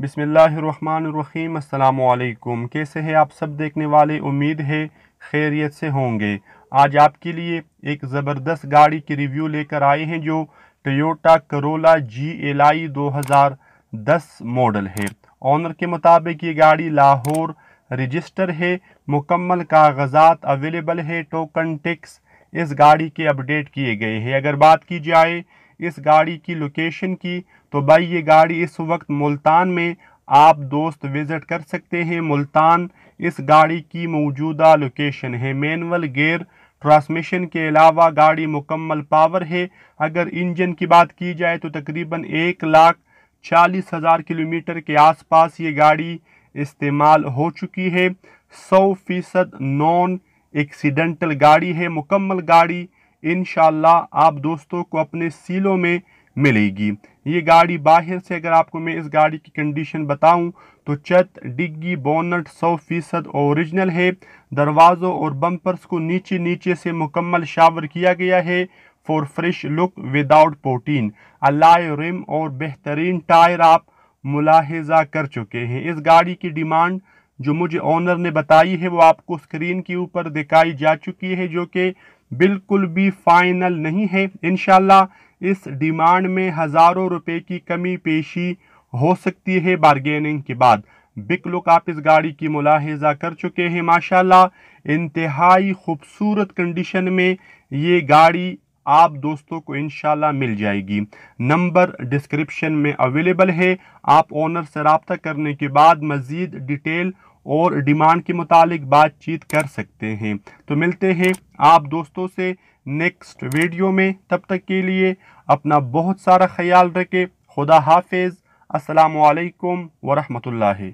बिसमीम अल्लाम कैसे हैं आप सब देखने वाले उम्मीद है खैरियत से होंगे आज आपके लिए एक ज़बरदस्त गाड़ी की रिव्यू लेकर आए हैं जो Toyota Corolla G L I दो हज़ार दस मॉडल है ऑनर के मुताबिक ये गाड़ी लाहौर रजिस्टर है मुकम्मल कागजात अवेलेबल है टोकन टिक्स इस गाड़ी के अपडेट किए गए हैं अगर बात की जाए इस गाड़ी की लोकेशन की तो भाई ये गाड़ी इस वक्त मुल्तान में आप दोस्त विज़िट कर सकते हैं मुल्तान इस गाड़ी की मौजूदा लोकेशन है मैनुअल गेयर ट्रांसमिशन के अलावा गाड़ी मुकम्मल पावर है अगर इंजन की बात की जाए तो तकरीबन एक लाख चालीस हज़ार किलोमीटर के आसपास ये गाड़ी इस्तेमाल हो चुकी है सौ फीसद नॉन एक्सीडेंटल गाड़ी है मुकम्मल गाड़ी इन आप दोस्तों को अपने सीलों में मिलेगी ये गाड़ी बाहर से अगर आपको मैं इस गाड़ी की कंडीशन बताऊं तो चत डिग्गी बोनट सौ फीसद औरिजिनल है दरवाज़ों और बम्पर्स को नीचे नीचे से मुकम्मल शावर किया गया है for fresh look without protein alloy rim और बेहतरीन टायर आप मुलाहजा कर चुके हैं इस गाड़ी की डिमांड जो मुझे ऑनर ने बताई है वो आपको स्क्रीन के ऊपर दिखाई जा चुकी है जो कि बिल्कुल भी फाइनल नहीं है इन इस डिमांड में हज़ारों रुपए की कमी पेशी हो सकती है बारगेनिंग के बाद बिक लुक आप इस गाड़ी की मुलाहजा कर चुके हैं माशाल्लाह इंतहाई खूबसूरत कंडीशन में ये गाड़ी आप दोस्तों को इन मिल जाएगी नंबर डिस्क्रिप्शन में अवेलेबल है आप ऑनर से रबता करने के बाद मज़ीद डिटेल और डिमांड के मुतालिक बातचीत कर सकते हैं तो मिलते हैं आप दोस्तों से नेक्स्ट वीडियो में तब तक के लिए अपना बहुत सारा ख्याल रखें खुदा हाफिज़ असलकम वरहमल